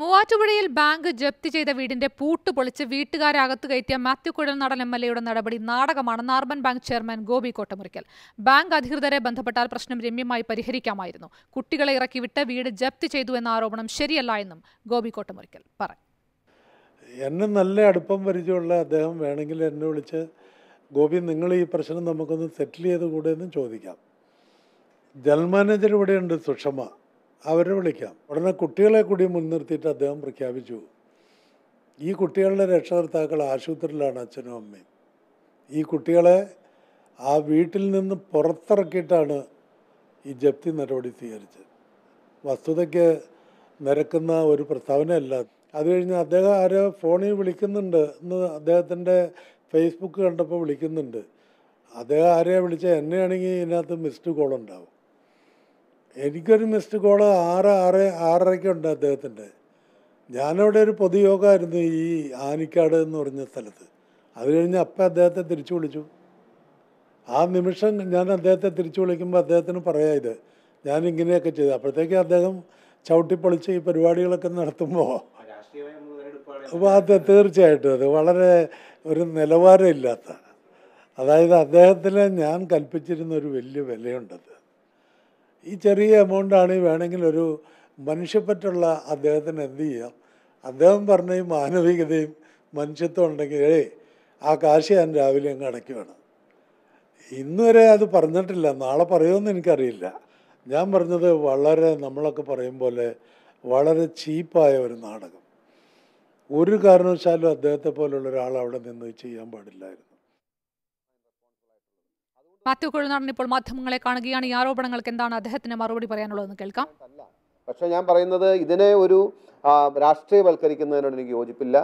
മൂവാറ്റുപുഴയിൽ ബാങ്ക് ജപ്തി ചെയ്ത വീടിന്റെ പൂട്ട് പൊളിച്ച് വീട്ടുകാരകത്ത് കയറ്റിയ മാത്യു കുഴൽ നടൻ എം എൽ എയുടെ നടപടി നാടകമാണെന്ന് നാർബൻ bank chairman Gopi Kottamurickal bank അധികൃതരെ ബന്ധപ്പെട്ടാൽ പ്രശ്നം രമ്യമായി പരിഹരിക്കാമായിരുന്നു കുട്ടികളെ ഇറക്കിവിട്ട് വീട് ജപ്തി ചെയ്തു എന്ന ആരോപണം ശരിയല്ല എന്നും ഗോപി കോട്ടമുറിക്കൽ പറഞ്ഞു എന്നെ നല്ല അടുപ്പം പരിചയമുള്ള അദ്ദേഹം വേണമെങ്കിൽ എന്നെ വിളിച്ച് ഗോപി നിങ്ങൾ ഈ പ്രശ്നം നമുക്കൊന്ന് സെറ്റിൽ ചെയ്ത് കൂടെ ചോദിക്കാം ജനറൽ മാനേജർ ഇവിടെയുണ്ട് സുഷമ അവരെ വിളിക്കാം ഉടനെ കുട്ടികളെ കൂടി മുൻനിർത്തിയിട്ട് അദ്ദേഹം പ്രഖ്യാപിച്ചു ഈ കുട്ടികളുടെ രക്ഷകർത്താക്കൾ ആശുപത്രിയിലാണ് അച്ഛനും അമ്മയും ഈ കുട്ടികളെ ആ വീട്ടിൽ നിന്ന് പുറത്തിറക്കിയിട്ടാണ് ഈ ജപ്തി നടപടി സ്വീകരിച്ചത് വസ്തുതയ്ക്ക് നിരക്കുന്ന ഒരു പ്രസ്താവനയല്ല അത് കഴിഞ്ഞ് അദ്ദേഹം ആരെ ഫോണിൽ വിളിക്കുന്നുണ്ട് എന്ന് അദ്ദേഹത്തിൻ്റെ ഫേസ്ബുക്ക് കണ്ടപ്പോൾ വിളിക്കുന്നുണ്ട് അദ്ദേഹം ആരെയാണ് വിളിച്ചാൽ എന്നെയാണെങ്കിൽ ഇതിനകത്ത് മിസ്ഡ് കോൾ ഉണ്ടാവും എനിക്കൊരു മിസ്ഡ് കോള് ആറ് ആറ് ആറരയ്ക്കുണ്ട് അദ്ദേഹത്തിൻ്റെ ഞാനവിടെ ഒരു പൊതുയോഗമായിരുന്നു ഈ ആനിക്കാട് എന്ന് പറഞ്ഞ സ്ഥലത്ത് അത് കഴിഞ്ഞ് അപ്പം അദ്ദേഹത്തെ തിരിച്ചു വിളിച്ചു ആ നിമിഷം ഞാൻ അദ്ദേഹത്തെ തിരിച്ചു വിളിക്കുമ്പോൾ അദ്ദേഹത്തിന് പറയാം ഇത് ഞാൻ ഇങ്ങനെയൊക്കെ ചെയ്തു അപ്പോഴത്തേക്ക് അദ്ദേഹം ചവിട്ടിപ്പൊളിച്ച് ഈ പരിപാടികളൊക്കെ നടത്തുമ്പോൾ അപ്പോൾ അത് തീർച്ചയായിട്ടും അത് വളരെ ഒരു നിലവാരമില്ലാത്ത അതായത് അദ്ദേഹത്തിന് ഞാൻ കൽപ്പിച്ചിരുന്ന ഒരു വലിയ വിലയുണ്ടത് ഈ ചെറിയ എമൗണ്ടാണ് വേണമെങ്കിൽ ഒരു മനുഷ്യപ്പറ്റുള്ള അദ്ദേഹത്തിന് എന്ത് ചെയ്യാം അദ്ദേഹം പറഞ്ഞ ഈ മാനവികതയും മനുഷ്യത്വം ഉണ്ടെങ്കിൽ ഏ ആ കാശ് ഞാൻ രാവിലെ അങ്ങ് അടയ്ക്കുകയാണ് ഇന്ന് വരെ അത് പറഞ്ഞിട്ടില്ല നാളെ പറയുമെന്ന് എനിക്കറിയില്ല ഞാൻ പറഞ്ഞത് വളരെ നമ്മളൊക്കെ പറയും പോലെ വളരെ ചീപ്പായ ഒരു നാടകം ഒരു കാരണവശാലും അദ്ദേഹത്തെ പോലുള്ള ഒരാൾ അവിടെ നിന്ന് ചെയ്യാൻ പാടില്ലായിരുന്നു മാത്യു കൊഴുനാടൻ ഇപ്പോൾ മാധ്യമങ്ങളെ കാണുകയാണ് ഈ ആരോപണങ്ങൾക്ക് എന്താണ് അദ്ദേഹത്തിന് മറുപടി പറയാനുള്ളതെന്ന് കേൾക്കാം പക്ഷേ ഞാൻ പറയുന്നത് ഇതിനെ ഒരു രാഷ്ട്രീയവൽക്കരിക്കുന്നതിനോട് എനിക്ക് യോജിപ്പില്ല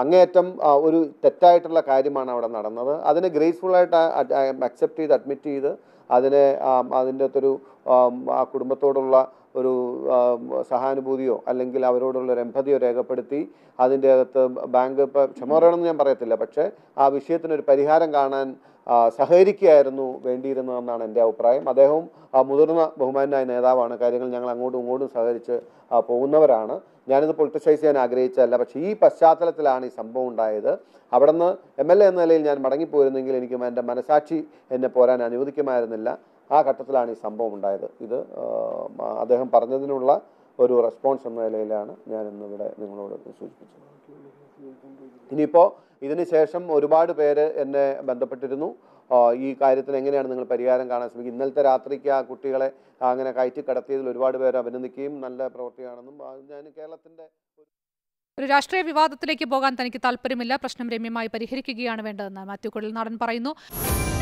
അങ്ങേയറ്റം ഒരു തെറ്റായിട്ടുള്ള കാര്യമാണ് അവിടെ നടന്നത് അതിനെ ഗ്രേസ്ഫുള്ളായിട്ട് അക്സെപ്റ്റ് ചെയ്ത് അഡ്മിറ്റ് ചെയ്ത് അതിനെ അതിൻ്റെ അകത്തൊരു ആ കുടുംബത്തോടുള്ള ഒരു സഹാനുഭൂതിയോ അല്ലെങ്കിൽ അവരോടുള്ള ഒരു എമ്പതിയോ രേഖപ്പെടുത്തി അതിൻ്റെ അകത്ത് ബാങ്ക് ഇപ്പം ക്ഷമ പറയണമെന്ന് ഞാൻ പറയത്തില്ല പക്ഷേ ആ വിഷയത്തിനൊരു പരിഹാരം കാണാൻ സഹകരിക്കുകയായിരുന്നു വേണ്ടിയിരുന്നതെന്നാണ് എൻ്റെ അഭിപ്രായം അദ്ദേഹവും മുതിർന്ന ബഹുമാനായ നേതാവാണ് കാര്യങ്ങൾ ഞങ്ങൾ അങ്ങോട്ടും ഇങ്ങോട്ടും സഹകരിച്ച് പോകുന്നവരാണ് ഞാനിത് പൊളിറ്റിസൈസ് ചെയ്യാൻ ആഗ്രഹിച്ചതല്ല പക്ഷേ ഈ പശ്ചാത്തലത്തിലാണ് ഈ സംഭവം ഉണ്ടായത് അവിടെ നിന്ന് എം എൽ എ എന്ന നിലയിൽ ഞാൻ മടങ്ങിപ്പോയിരുന്നെങ്കിൽ എനിക്ക് എൻ്റെ മനസാക്ഷി എന്നെ പോരാൻ അനുവദിക്കുമായിരുന്നില്ല ആ ഘട്ടത്തിലാണ് ഈ സംഭവം ഉണ്ടായത് ഇത് അദ്ദേഹം പറഞ്ഞതിനുള്ള ഒരു റെസ്പോൺസ് എന്ന നിലയിലാണ് ഞാൻ ഇന്നിവിടെ നിങ്ങളോട് സൂചിപ്പിച്ചത് ഇനിയിപ്പോൾ ഇതിന് ശേഷം ഒരുപാട് പേര് എന്നെ ബന്ധപ്പെട്ടിരുന്നു ഈ കാര്യത്തിന് എങ്ങനെയാണ് നിങ്ങൾ പരിഹാരം കാണാൻ ശ്രമിക്കുക ഇന്നലത്തെ രാത്രിക്ക് ആ കുട്ടികളെ അങ്ങനെ കയറ്റി കടത്തിയതിൽ ഒരുപാട് പേര് അഭിനന്ദിക്കുകയും നല്ല പ്രവൃത്തിയാണെന്നും ഞാൻ കേരളത്തിൻ്റെ ഒരു രാഷ്ട്രീയ വിവാദത്തിലേക്ക് പോകാൻ തനിക്ക് താല്പര്യമില്ല പ്രശ്നം രമ്യമായി പരിഹരിക്കുകയാണ് വേണ്ടതെന്ന് മാത്യു കൊള്ളിൽ നാടൻ പറയുന്നു